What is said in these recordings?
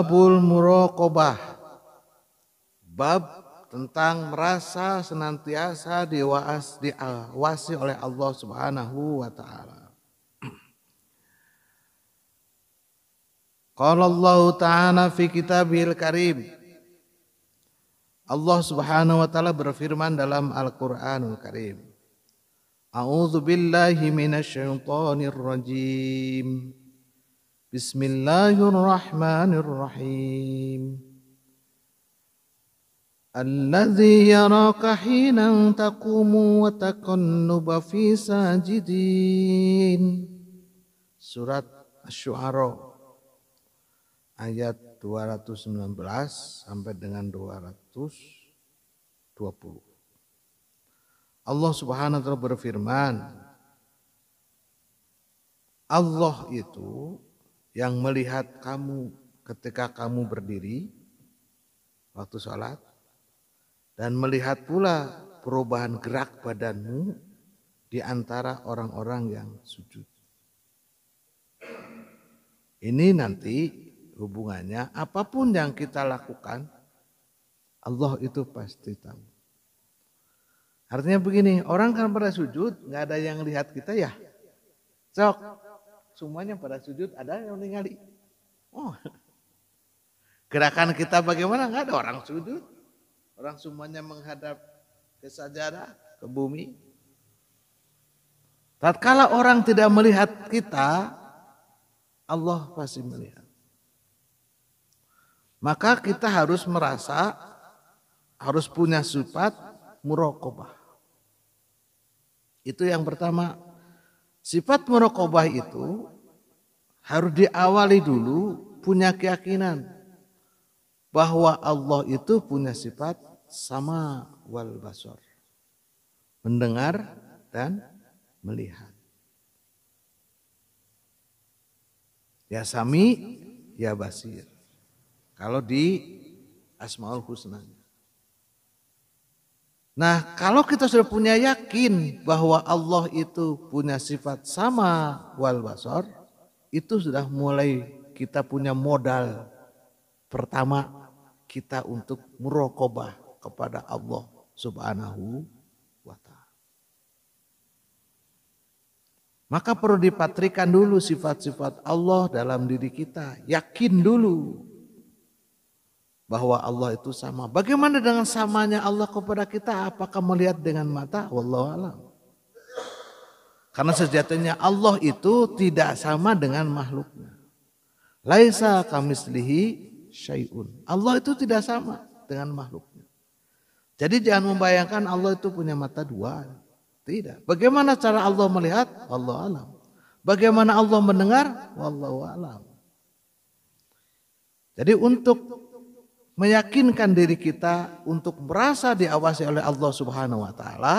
Babul Muraqabah. Bab tentang merasa senantiasa diwaas, diawasi oleh Allah Subhanahu wa taala. Qala Allah Ta'ala fi kitabil karim. Allah Subhanahu wa taala berfirman dalam Al-Qur'anul Karim. A'udzu billahi minasyaitonir rajim. بسم الله الرحمن الرحيم الذي يراك حين تقوم وتقلب في ساجدين Surat Ash-Shu'ara, ayat 219 sampai dengan 220. Allah Subhanahu wa taala berfirman Allah itu yang melihat kamu ketika kamu berdiri waktu sholat dan melihat pula perubahan gerak badanmu di antara orang-orang yang sujud. Ini nanti hubungannya apapun yang kita lakukan Allah itu pasti tahu. Artinya begini, orang kan pada sujud nggak ada yang lihat kita ya. Cok, semuanya pada sujud ada yang ningali. Oh. Gerakan kita bagaimana? Enggak ada orang sujud. Orang semuanya menghadap ke sajadah, ke bumi. Tatkala orang tidak melihat kita, Allah pasti melihat. Maka kita harus merasa, harus punya sifat murokobah. Itu yang pertama, Sifat murokobah itu harus diawali dulu punya keyakinan bahwa Allah itu punya sifat sama wal basor. Mendengar dan melihat. Ya sami, ya basir. Kalau di Asmaul Husna. Nah, kalau kita sudah punya yakin bahwa Allah itu punya sifat sama wal basor, itu sudah mulai kita punya modal pertama kita untuk merokobah kepada Allah Subhanahu wa taala. Maka perlu dipatrikan dulu sifat-sifat Allah dalam diri kita. Yakin dulu bahwa Allah itu sama. Bagaimana dengan samanya Allah kepada kita? Apakah melihat dengan mata? Wallahu alam. Karena sejatinya Allah itu tidak sama dengan makhluknya. Laisa kamislihi syai'un. Allah itu tidak sama dengan makhluknya. Jadi jangan membayangkan Allah itu punya mata dua. Tidak. Bagaimana cara Allah melihat? Wallahu alam. Bagaimana Allah mendengar? Wallahu alam. Jadi untuk meyakinkan diri kita untuk merasa diawasi oleh Allah Subhanahu wa taala,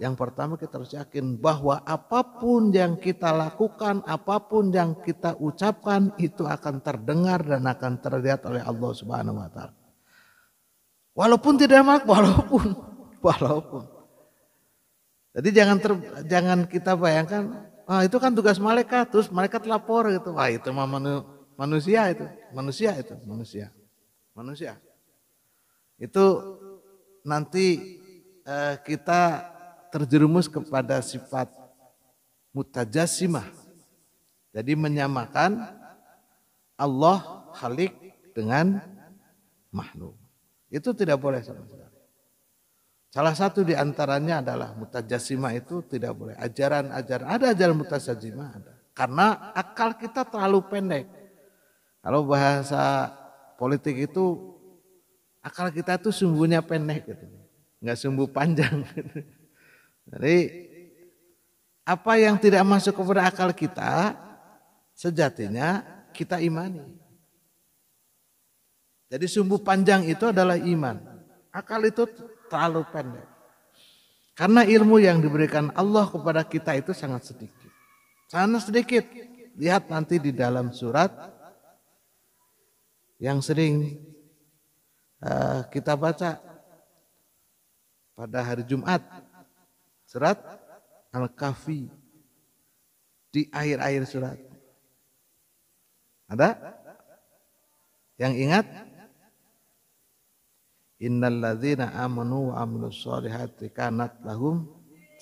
yang pertama kita harus yakin bahwa apapun yang kita lakukan, apapun yang kita ucapkan itu akan terdengar dan akan terlihat oleh Allah Subhanahu wa taala. Walaupun tidak mak, walaupun walaupun. Jadi jangan ter, jangan kita bayangkan, ah itu kan tugas malaikat, terus malaikat lapor gitu. Wah, itu manusia itu, manusia itu, manusia manusia. Itu nanti eh, kita terjerumus kepada sifat mutajasimah. Jadi menyamakan Allah khalik dengan makhluk. Itu tidak boleh sama sekali. Salah satu di antaranya adalah mutajasimah itu tidak boleh. Ajaran-ajaran, ada ajaran mutajasimah ada. Karena akal kita terlalu pendek. Kalau bahasa politik itu akal kita tuh sumbunya pendek gitu. Nggak sumbu panjang gitu. Jadi apa yang tidak masuk kepada akal kita sejatinya kita imani. Jadi sumbu panjang itu adalah iman. Akal itu terlalu pendek. Karena ilmu yang diberikan Allah kepada kita itu sangat sedikit. Sangat sedikit. Lihat nanti di dalam surat yang sering uh, kita baca pada hari Jumat surat Al-Kahfi di akhir-akhir surat. Ada? Yang ingat? Innalladzina amanu wa amilus solihati kanat lahum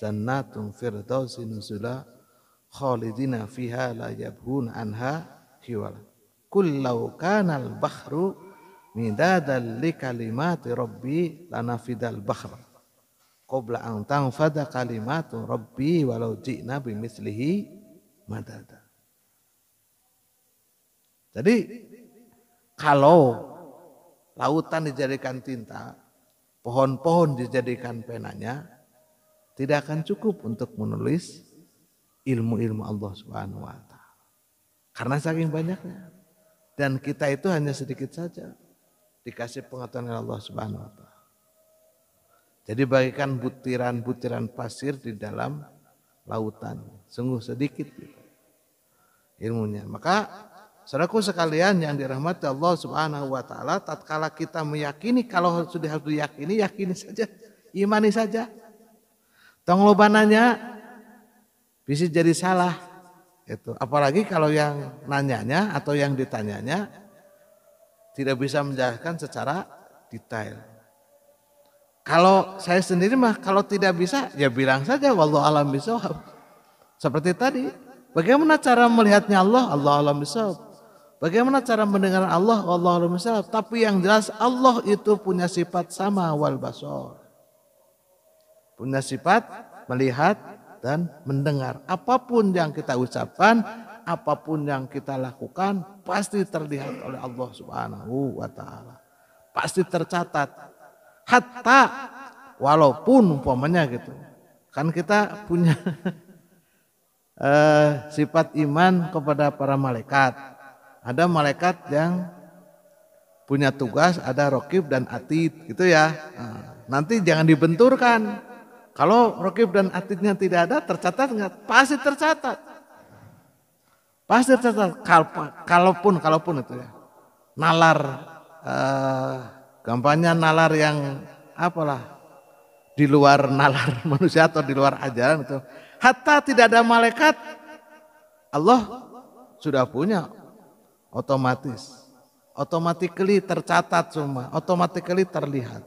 jannatun firdausi nuzula khalidina fiha la yabhun anha hiwala kullau kanal bahru midadal li kalimati rabbi lanafidal bahru qobla an tanfada kalimatu rabbi walau ji'na bimislihi madada. Jadi kalau lautan dijadikan tinta, pohon-pohon dijadikan penanya, tidak akan cukup untuk menulis ilmu-ilmu Allah Subhanahu wa taala. Karena saking banyaknya. Dan kita itu hanya sedikit saja dikasih pengetahuan oleh Allah Subhanahu wa taala. Jadi bagikan butiran-butiran pasir di dalam lautan, sungguh sedikit gitu ilmunya. Maka Saudaraku sekalian yang dirahmati Allah Subhanahu wa taala, tatkala kita meyakini kalau sudah harus diyakini, yakini saja, imani saja. Tong lobananya bisa jadi salah. Itu. Apalagi kalau yang nanyanya atau yang ditanyanya tidak bisa menjelaskan secara detail. Kalau saya sendiri mah kalau tidak bisa ya bilang saja wallahu alam bisawab. Seperti tadi, bagaimana cara melihatnya Allah? Allah alam bisawab. Bagaimana cara mendengar Allah? Allah alam bisawab. Tapi yang jelas Allah itu punya sifat sama wal basor. Punya sifat melihat, dan mendengar. Apapun yang kita ucapkan, apapun yang kita lakukan, pasti terlihat oleh Allah Subhanahu wa Ta'ala. Pasti tercatat. Hatta walaupun umpamanya gitu. Kan kita punya eh, sifat iman kepada para malaikat. Ada malaikat yang punya tugas, ada rokib dan atid gitu ya. Nah, nanti jangan dibenturkan kalau rokib dan atidnya tidak ada, tercatat nggak? Pasti tercatat. Pasti tercatat. Kalaupun, kalaupun itu ya. Nalar, eh, nalar yang apalah di luar nalar manusia atau di luar ajaran itu. Hatta tidak ada malaikat, Allah sudah punya otomatis. Otomatikly tercatat semua, otomatikly terlihat.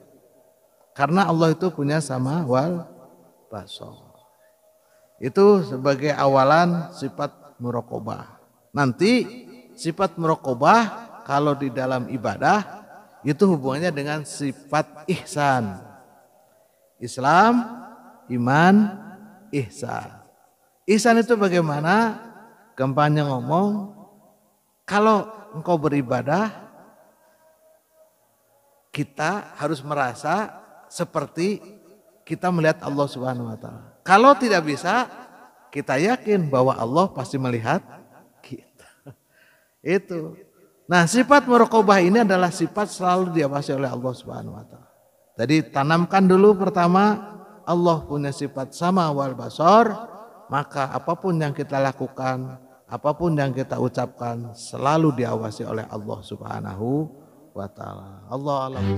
Karena Allah itu punya sama wal baso Itu sebagai awalan sifat merokobah. Nanti sifat merokobah kalau di dalam ibadah itu hubungannya dengan sifat ihsan. Islam, iman, ihsan. Ihsan itu bagaimana? Gampangnya ngomong, kalau engkau beribadah, kita harus merasa seperti kita melihat Allah Subhanahu wa taala. Kalau tidak bisa, kita yakin bahwa Allah pasti melihat kita. Itu. Nah, sifat merokobah ini adalah sifat selalu diawasi oleh Allah Subhanahu wa taala. Jadi tanamkan dulu pertama Allah punya sifat sama wal basar, maka apapun yang kita lakukan, apapun yang kita ucapkan selalu diawasi oleh Allah Subhanahu wa taala. Allah alam.